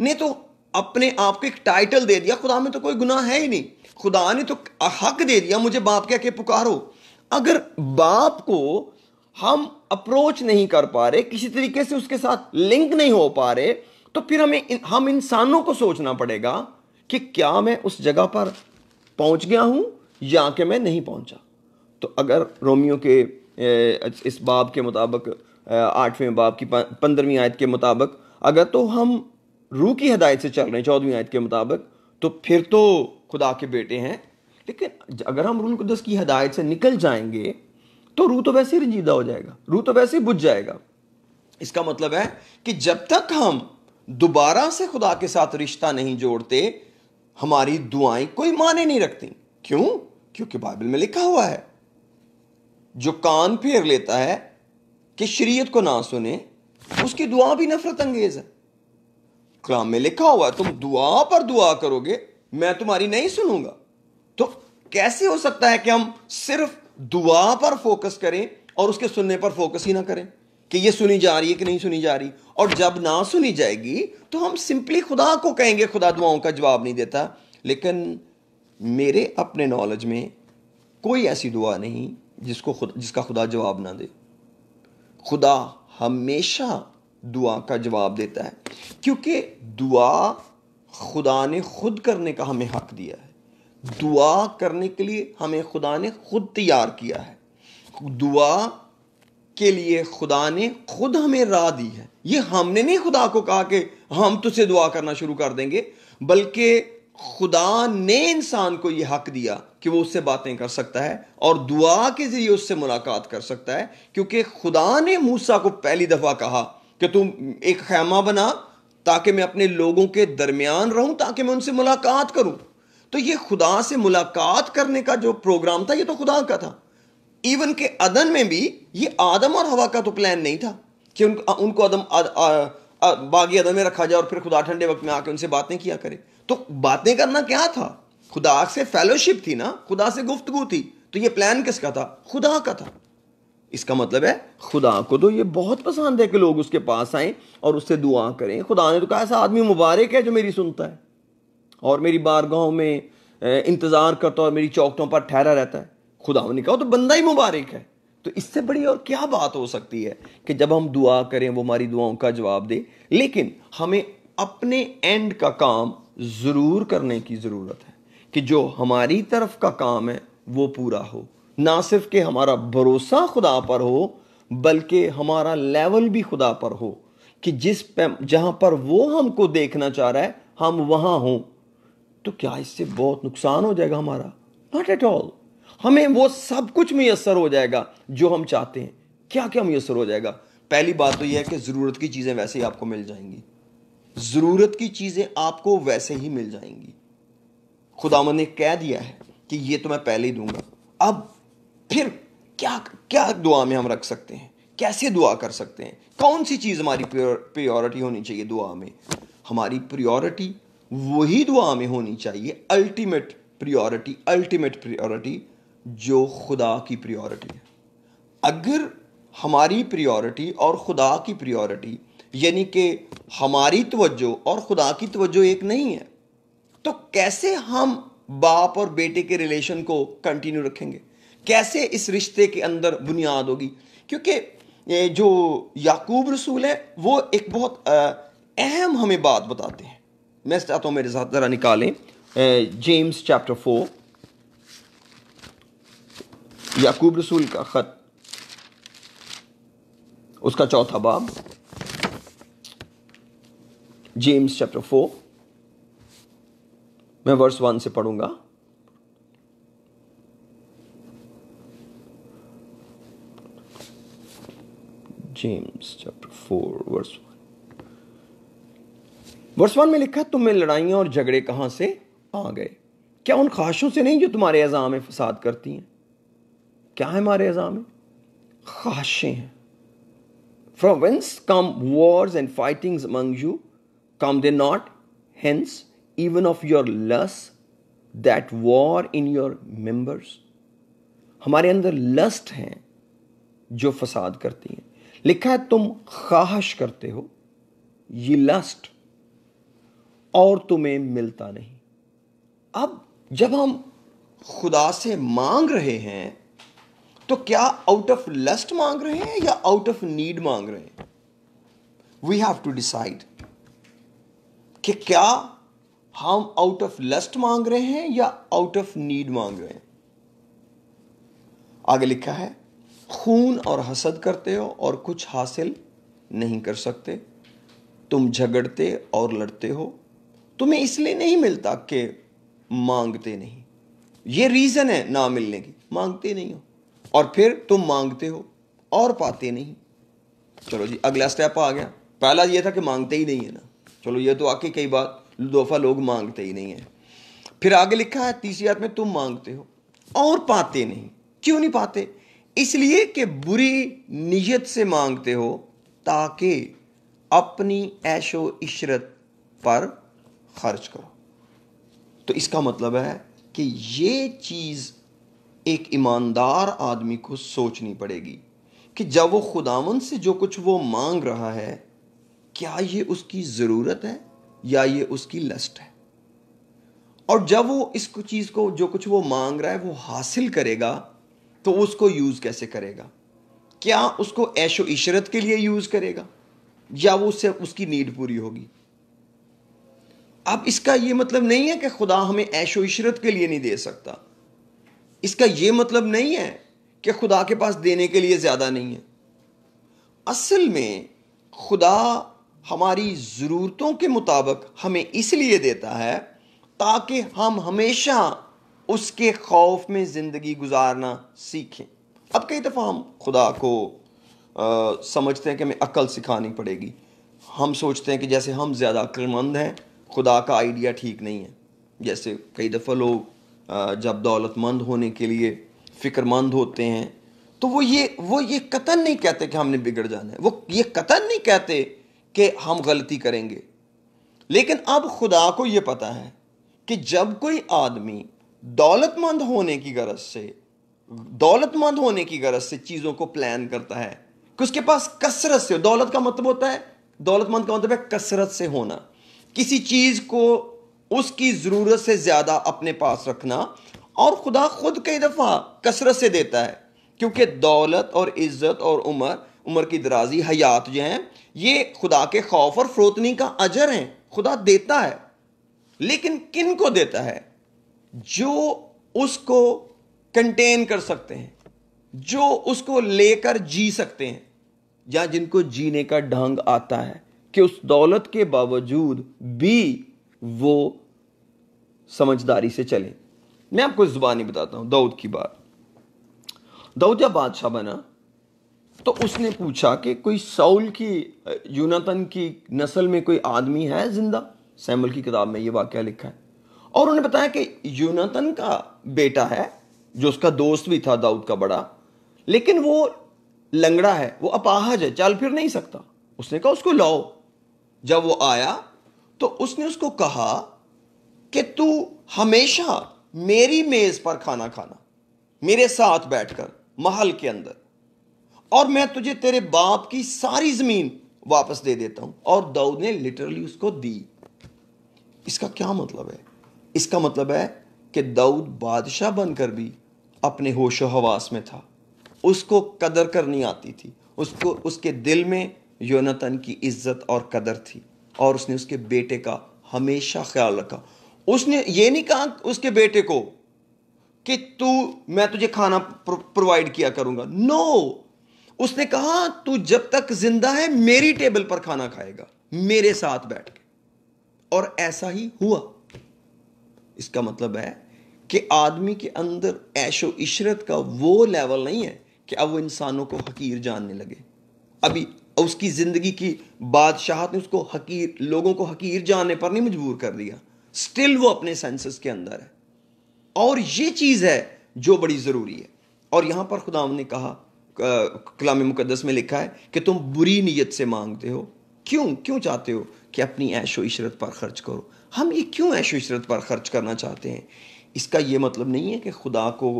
ने तो अपने आप को एक टाइटल दे दिया खुदा में तो कोई गुनाह है ही नहीं खुदा ने तो हक दे दिया मुझे बाप कह के पुकारो अगर बाप को हम अप्रोच नहीं कर पा रहे किसी तरीके से उसके साथ लिंक नहीं हो पा रहे तो फिर हमें इन, हम इंसानों को सोचना पड़ेगा कि क्या मैं उस जगह पर पहुंच गया हूं या कि मैं नहीं पहुंचा तो अगर रोमियो के इस बाब के मुताबिक आठवें बाब की पंद्रहवीं आयत के मुताबिक अगर तो हम रूह की हदायत से चल रहे हैं चौदहवीं आयत के मुताबिक तो फिर तो खुदा के बेटे हैं लेकिन अगर हम रूल कुदस की हदायत से निकल जाएंगे तो रू तो वैसे ही रंजीदा हो जाएगा रू तो वैसे ही बुझ जाएगा इसका मतलब है कि जब तक हम दोबारा से खुदा के साथ रिश्ता नहीं जोड़ते हमारी दुआएं कोई माने नहीं रखती क्यों क्योंकि बाइबल में लिखा हुआ है जो कान फेर लेता है कि शरीयत को ना सुने उसकी दुआ भी नफरत अंगेज है कलाम में लिखा हुआ है तुम दुआ पर दुआ करोगे मैं तुम्हारी नहीं सुनूंगा तो कैसे हो सकता है कि हम सिर्फ दुआ पर फोकस करें और उसके सुनने पर फोकस ही ना करें कि ये सुनी जा रही है कि नहीं सुनी जा रही और जब ना सुनी जाएगी तो हम सिंपली खुदा को कहेंगे खुदा दुआओं का जवाब नहीं देता लेकिन मेरे अपने नॉलेज में कोई ऐसी दुआ नहीं जिसको खुद जिसका खुदा जवाब ना दे खुदा हमेशा दुआ का जवाब देता है क्योंकि दुआ खुदा ने खुद करने का हमें हक दिया है दुआ करने के लिए हमें खुदा ने खुद तैयार किया है दुआ के लिए खुदा ने खुद हमें राह दी है ये हमने नहीं खुदा को कहा कि हम तुझसे दुआ करना शुरू कर देंगे बल्कि खुदा ने इंसान को यह हक दिया कि वो उससे बातें कर सकता है और दुआ के जरिए उससे मुलाकात कर सकता है क्योंकि खुदा ने मूसा को पहली दफ़ा कहा कि तुम एक खैमा बना ताकि मैं अपने लोगों के दरमियान रहूं ताकि मैं उनसे मुलाकात करूं तो ये खुदा से मुलाकात करने का जो प्रोग्राम था ये तो खुदा का था इवन के अदन में भी ये आदम और हवा का तो प्लान नहीं था कि उन, उनको अदम आद, आ, आ, बागी अदम में रखा जाए और फिर खुदा ठंडे वक्त में आके उनसे बातें किया करे तो बातें करना क्या था खुदा से फेलोशिप थी ना खुदा से गुफ्तगु थी तो ये प्लान किसका था खुदा का था इसका मतलब है खुदा को तो ये बहुत पसंद है कि लोग उसके पास आएं और उससे दुआ करें खुदा ने तो कहा ऐसा आदमी मुबारक है जो मेरी सुनता है और मेरी बारगाहों में इंतज़ार करता और मेरी चौकटों पर ठहरा रहता है खुदा ने कहा तो बंदा ही मुबारक है तो इससे बड़ी और क्या बात हो सकती है कि जब हम दुआ करें वो हमारी दुआओं का जवाब दे लेकिन हमें अपने एंड का काम ज़रूर करने की ज़रूरत है कि जो हमारी तरफ का काम है वो पूरा हो ना सिर्फ कि हमारा भरोसा खुदा पर हो बल्कि हमारा लेवल भी खुदा पर हो कि जिस जहाँ पर वो हमको देखना चाह रहा है हम वहाँ हों तो क्या इससे बहुत नुकसान हो जाएगा हमारा नॉट एट ऑल हमें वो सब कुछ मैसर हो जाएगा जो हम चाहते हैं क्या क्या मैसर हो जाएगा पहली बात तो यह है कि ज़रूरत की चीज़ें वैसे ही आपको मिल जाएंगी ज़रूरत की चीज़ें आपको वैसे ही मिल जाएंगी खुदा ने कह दिया है कि ये तो मैं पहले ही दूंगा अब फिर क्या क्या दुआ में हम रख सकते हैं कैसे दुआ कर सकते हैं कौन सी चीज़ हमारी प्रियोरिटी होनी चाहिए दुआ में हमारी प्रियोरिटी वही दुआ में होनी चाहिए अल्टीमेट प्रियोरिटी अल्टीमेट प्रियोरिटी जो खुदा की प्रियोरिटी है अगर हमारी प्रियोरिटी और खुदा की प्रियोरिटी यानी कि हमारी तवज्जो और खुदा की तवज्जो एक नहीं है तो कैसे हम बाप और बेटे के रिलेशन को कंटिन्यू रखेंगे कैसे इस रिश्ते के अंदर बुनियाद होगी क्योंकि जो याकूब रसूल है वो एक बहुत अहम हमें बात बताते हैं नेक्स्ट आता हूँ मेरे साथ ज़रा निकालें जेम्स चैप्टर फोर याकूब रसूल का ख़त उसका चौथा बाब जेम्स चैप्टर फोर मैं वर्स वन से पढ़ूंगा James chapter four verse one verse one में लिखा तुम्हें लड़ाइयाँ और झगड़े कहाँ से आ गए क्या उन ख्वाहिशों से नहीं जो तुम्हारे अजाम में फसाद करती हैं क्या है हमारे अजाम में ख्वाहिशें हैं from whence come wars and fightings among you come they not hence even of your lusts that war in your members हमारे अंदर लस्ट हैं जो फसाद करती हैं लिखा है तुम ख्वाहिश करते हो ये लस्ट और तुम्हें मिलता नहीं अब जब हम खुदा से मांग रहे हैं तो क्या आउट ऑफ लस्ट मांग रहे हैं या आउट ऑफ नीड मांग रहे हैं वी हैव टू डिसाइड कि क्या हम आउट ऑफ लस्ट मांग रहे हैं या आउट ऑफ नीड मांग रहे हैं आगे लिखा है खून और हसद करते हो और कुछ हासिल नहीं कर सकते तुम झगड़ते और लड़ते हो तुम्हें इसलिए नहीं मिलता कि मांगते नहीं ये रीज़न है ना मिलने की मांगते नहीं हो और फिर तुम मांगते हो और पाते नहीं चलो जी अगला स्टेप आ गया पहला ये था कि मांगते ही नहीं है ना चलो ये तो आके कई बार दोफा लोग मांगते ही नहीं है फिर आगे लिखा है तीसरी याद में तुम मांगते हो और पाते नहीं क्यों नहीं पाते इसलिए कि बुरी नीयत से मांगते हो ताकि अपनी ऐशो इशरत पर खारिज करो तो इसका मतलब है कि ये चीज़ एक ईमानदार आदमी को सोचनी पड़ेगी कि जब वो खुदावन से जो कुछ वो मांग रहा है क्या ये उसकी ज़रूरत है या ये उसकी लस्ट है और जब वो इस चीज़ को जो कुछ वो मांग रहा है वो हासिल करेगा तो उसको यूज़ कैसे करेगा क्या उसको ऐशो इशरत के लिए यूज़ करेगा या वो उससे उसकी नीड पूरी होगी अब इसका ये मतलब नहीं है कि खुदा हमें ऐशो इशरत के लिए नहीं दे सकता इसका ये मतलब नहीं है कि खुदा के पास देने के लिए ज़्यादा नहीं है असल में खुदा हमारी ज़रूरतों के मुताबिक हमें इसलिए देता है ताकि हम हमेशा उसके खौफ में ज़िंदगी गुजारना सीखें अब कई दफ़ा हम खुदा को आ, समझते हैं कि हमें अक़ल सिखानी पड़ेगी हम सोचते हैं कि जैसे हम ज़्यादा अक्लमंद हैं खुदा का आइडिया ठीक नहीं है जैसे कई दफ़ा लोग जब दौलतमंद होने के लिए फ़िक्रमंद होते हैं तो वो ये वो ये कतन नहीं कहते कि हमने बिगड़ जाना है वो ये कतन नहीं कहते कि हम गलती करेंगे लेकिन अब खुदा को ये पता है कि जब कोई आदमी दौलतमंद होने की गरज से दौलतमंद होने की गरज से चीज़ों को प्लान करता है कि उसके पास कसरत से दौलत का मतलब होता है दौलतमंद का मतलब है कसरत से होना किसी चीज़ को उसकी ज़रूरत से ज़्यादा अपने पास रखना और खुदा खुद कई दफ़ा कसरत से देता है क्योंकि दौलत और इज़्ज़त और उम्र उम्र की दराजी हयात जो हैं ये खुदा के खौफ और फ्रोतनी का अजर हैं खुदा देता है लेकिन किन को देता है जो उसको कंटेन कर सकते हैं जो उसको लेकर जी सकते हैं या जिनको जीने का ढंग आता है कि उस दौलत के बावजूद भी वो समझदारी से चले मैं आपको ज़ुबानी बताता हूं दाऊद की बात दाऊद जब बादशाह बना तो उसने पूछा कि कोई सऊल की यूनातन की नस्ल में कोई आदमी है जिंदा सैमुअल की किताब में यह वाक्य लिखा है और उन्होंने बताया कि यूनातन का बेटा है जो उसका दोस्त भी था दाऊद का बड़ा लेकिन वो लंगड़ा है वो अपाहज है चल फिर नहीं सकता उसने कहा उसको लाओ जब वो आया तो उसने उसको कहा कि तू हमेशा मेरी मेज पर खाना खाना मेरे साथ बैठकर महल के अंदर और मैं तुझे तेरे बाप की सारी जमीन वापस दे देता हूं और दाऊद ने लिटरली उसको दी इसका क्या मतलब है इसका मतलब है कि दाऊद बादशाह बनकर भी अपने होशो हवास में था उसको कदर करनी आती थी उसको उसके दिल में योनतन की इज्जत और कदर थी और उसने उसके बेटे का हमेशा ख्याल रखा उसने ये नहीं कहा उसके बेटे को कि तू मैं तुझे खाना प्रोवाइड किया करूंगा नो उसने कहा तू जब तक जिंदा है मेरी टेबल पर खाना खाएगा मेरे साथ बैठ के और ऐसा ही हुआ इसका मतलब है कि आदमी के अंदर ऐशो इशरत का वो लेवल नहीं है कि अब वो इंसानों को हकीर जानने लगे अभी और उसकी ज़िंदगी की बादशाहत ने उसको हकीर लोगों को हकीर जानने पर नहीं मजबूर कर दिया स्टिल वो अपने सेंसेस के अंदर है और ये चीज़ है जो बड़ी ज़रूरी है और यहाँ पर खुदा ने कहा कलाम मुकदस में लिखा है कि तुम बुरी नीयत से मांगते हो क्यों क्यों चाहते हो कि अपनी ऐशो इशरत पर खर्च करो हम ये क्यों ऐशो इशरत पर खर्च करना चाहते हैं इसका ये मतलब नहीं है कि खुदा को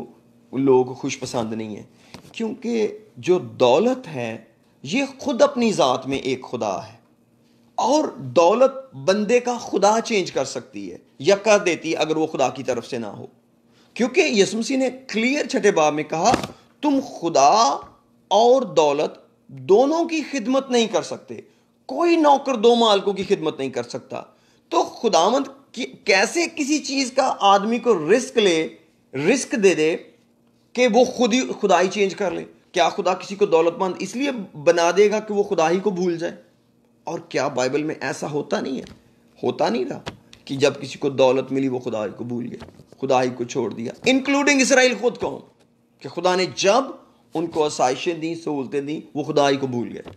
लोग खुश पसंद नहीं है क्योंकि जो दौलत है ये खुद अपनी ज़ात में एक खुदा है और दौलत बंदे का खुदा चेंज कर सकती है या कर देती है अगर वो खुदा की तरफ से ना हो क्योंकि यसमसी ने क्लियर छठे बाब में कहा तुम खुदा और दौलत दोनों की खिदमत नहीं कर सकते कोई नौकर दो मालकों की खिदमत नहीं कर सकता तो खुदामंद कैसे किसी चीज़ का आदमी को रिस्क ले रिस्क दे दे कि वो खुद ही खुदाई चेंज कर ले क्या खुदा किसी को दौलतमंद इसलिए बना देगा कि वो खुदा ही को भूल जाए और क्या बाइबल में ऐसा होता नहीं है होता नहीं था कि जब किसी को दौलत मिली वो खुदा ही को भूल गया खुदा ही को छोड़ दिया इंक्लूडिंग इसराइल खुद कहूँ कि खुदा ने जब उनको आसाइशें दी सहूलतें दी वो खुदाई को भूल गए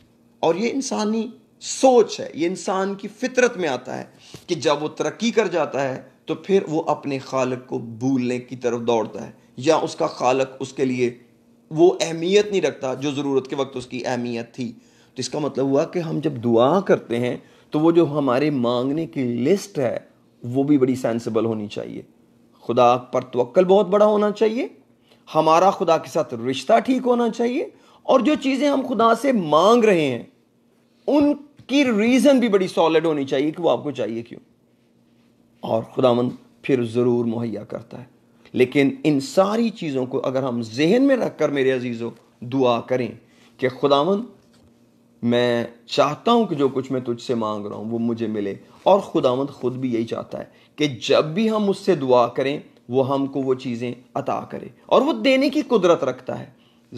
और ये इंसानी सोच है ये इंसान की फितरत में आता है कि जब वो तरक्की कर जाता है तो फिर वो अपने खालक को भूलने की तरफ दौड़ता है या उसका खालक उसके लिए वो अहमियत नहीं रखता जो ज़रूरत के वक्त उसकी अहमियत थी तो इसका मतलब हुआ कि हम जब दुआ करते हैं तो वो जो हमारे मांगने की लिस्ट है वो भी बड़ी सेंसिबल होनी चाहिए खुदा पर तवक्ल बहुत बड़ा होना चाहिए हमारा खुदा के साथ रिश्ता ठीक होना चाहिए और जो चीज़ें हम खुदा से मांग रहे हैं उनकी रीज़न भी बड़ी सॉलिड होनी चाहिए कि वो आपको चाहिए क्यों और मंद फिर ज़रूर मुहैया करता है लेकिन इन सारी चीज़ों को अगर हम जहन में रख कर मेरे अजीज़ों दुआ करें कि खुदावन मैं चाहता हूँ कि जो कुछ मैं तुझसे मांग रहा हूँ वो मुझे मिले और खुदावंद खुद भी यही चाहता है कि जब भी हम उससे दुआ करें वो हमको वो चीज़ें अता करें और वो देने की कुदरत रखता है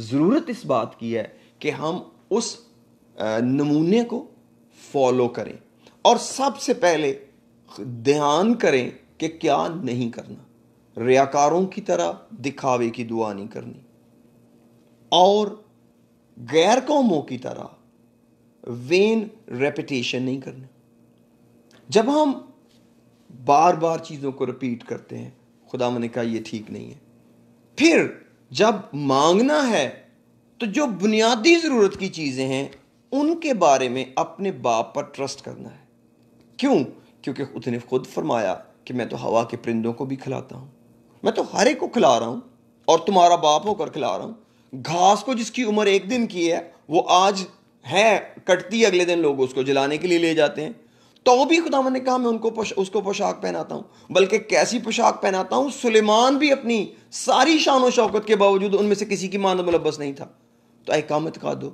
ज़रूरत इस बात की है कि हम उस नमूने को फॉलो करें और सबसे पहले ध्यान करें कि क्या नहीं करना रियाकारों की तरह दिखावे की दुआ नहीं करनी और गैर कौमों की तरह वेन रेपिटेशन नहीं करना जब हम बार बार चीज़ों को रिपीट करते हैं खुदा मैंने कहा यह ठीक नहीं है फिर जब मांगना है तो जो बुनियादी ज़रूरत की चीज़ें हैं उनके बारे में अपने बाप पर ट्रस्ट करना है क्यों क्योंकि उसने खुद फरमाया कि मैं तो हवा के परिंदों को भी खिलाता हूँ मैं तो हर एक को खिला रहा हूं और तुम्हारा बाप होकर खिला रहा हूं घास को जिसकी उम्र एक दिन की है वो आज है कटती अगले दिन लोग उसको जलाने के लिए ले जाते हैं तो भी खुदा ने कहा मैं उनको पश, उसको पोशाक पहनाता हूं बल्कि कैसी पोशाक पहनाता हूं सुलेमान भी अपनी सारी शान शौकत के बावजूद उनमें से किसी की मान मुलबस मतलब नहीं था तो अहकामत का दो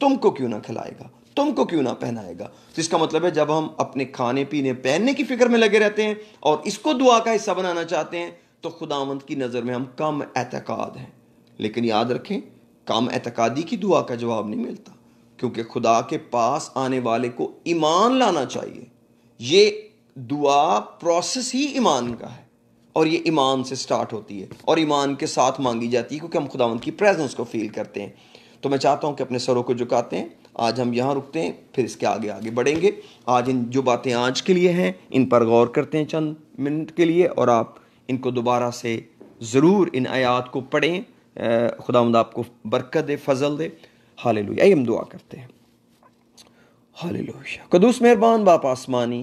तुमको क्यों ना खिलाएगा तुमको क्यों ना पहनाएगा तो इसका मतलब है जब हम अपने खाने पीने पहनने की फिक्र में लगे रहते हैं और इसको दुआ का हिस्सा बनाना चाहते हैं तो खुदावंद की नज़र में हम कम एतकाद हैं लेकिन याद रखें कम एतकादी की दुआ का जवाब नहीं मिलता क्योंकि खुदा के पास आने वाले को ईमान लाना चाहिए ये दुआ प्रोसेस ही ईमान का है और ये ईमान से स्टार्ट होती है और ईमान के साथ मांगी जाती है क्योंकि हम खुदावंत की प्रेजेंस को फील करते हैं तो मैं चाहता हूँ कि अपने सरों को झुकाते हैं आज हम यहाँ रुकते हैं फिर इसके आगे आगे बढ़ेंगे आज इन जो बातें आज के लिए हैं इन पर गौर करते हैं चंद मिनट के लिए और आप इनको दोबारा से ज़रूर इन आयात को पढ़ें खुदा मद आपको बरकत दे फजल दे हाल लोहिया हम दुआ करते हैं हाल लोहिया कदूस मेहरबान बाप आसमानी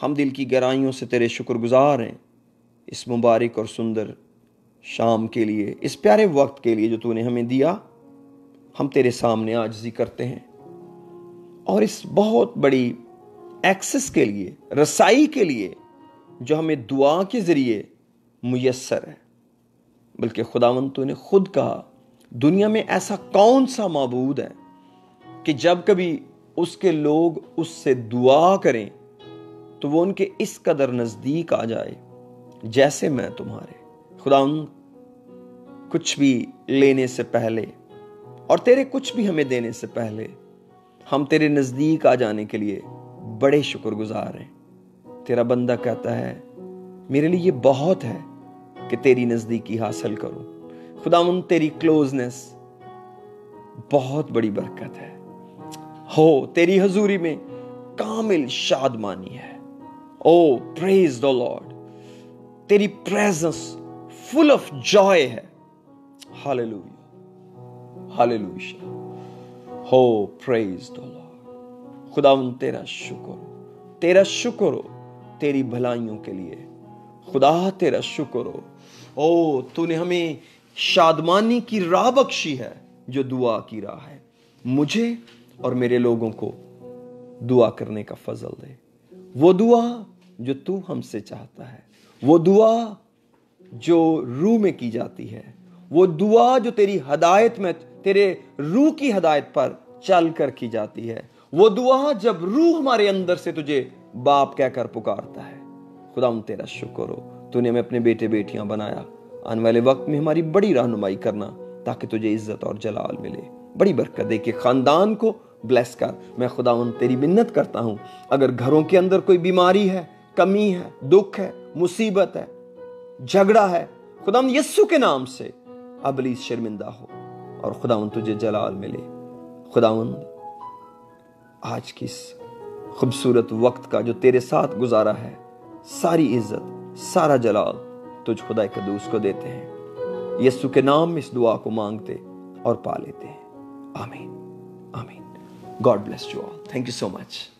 हम दिल की गहराइयों से तेरे शुक्रगुजार हैं इस मुबारक और सुंदर शाम के लिए इस प्यारे वक्त के लिए जो तूने हमें दिया हम तेरे सामने आजजी करते हैं और इस बहुत बड़ी एक्सेस के लिए रसाई के लिए जो हमें दुआ के ज़रिए मैसर है बल्कि खुदावन ने खुद कहा दुनिया में ऐसा कौन सा मबूद है कि जब कभी उसके लोग उससे दुआ करें तो वो उनके इस कदर नज़दीक आ जाए जैसे मैं तुम्हारे खुदा कुछ भी लेने से पहले और तेरे कुछ भी हमें देने से पहले हम तेरे नज़दीक आ जाने के लिए बड़े शुक्रगुजार हैं तेरा बंदा कहता है मेरे लिए ये बहुत है कि तेरी नज़दीकी हासिल करूं खुदा उन तेरी क्लोजनेस बहुत बड़ी बरकत है हो तेरी हजूरी में कामिल शादमानी है ओ प्रेज द लॉर्ड तेरी प्रेजेंस फुल ऑफ जॉय है hallelujah hallelujah oh praise the Lord खुदा उन तेरा शुक्र तेरा शुक्र हो तेरी भलाइयों के लिए खुदा तेरा शुक्र हो ओ तूने हमें शादमानी की राह बख्शी है जो दुआ की राह है मुझे और मेरे लोगों को दुआ करने का फजल दे वो दुआ जो तू हमसे चाहता है वो दुआ जो रूह में की जाती है वो दुआ जो तेरी हदायत में तेरे रूह की हदायत पर चल कर की जाती है वो दुआ जब रू हमारे अंदर से तुझे बाप कहकर पुकारता है खुदा उन तेरा शुक्र हो तूने हमें अपने बेटे बेटियां बनाया आने वाले वक्त में हमारी बड़ी रहनुमाई करना ताकि तुझे इज्जत और जलाल मिले बड़ी बरकत दे के ख़ानदान को ब्लेस कर मैं खुदा उन तेरी मिन्नत करता हूँ अगर घरों के अंदर कोई बीमारी है कमी है दुख है मुसीबत है झगड़ा है खुदा यस्सु के नाम से अबली शर्मिंदा हो और खुदा उन तुझे जलाल मिले खुदाउन आज किस खूबसूरत वक्त का जो तेरे साथ गुजारा है सारी इज्जत सारा जलाल तुझ खुदा कदूस को देते हैं यस्सु के नाम इस दुआ को मांगते और पा लेते हैं आमीन आमीन God bless you all thank you so much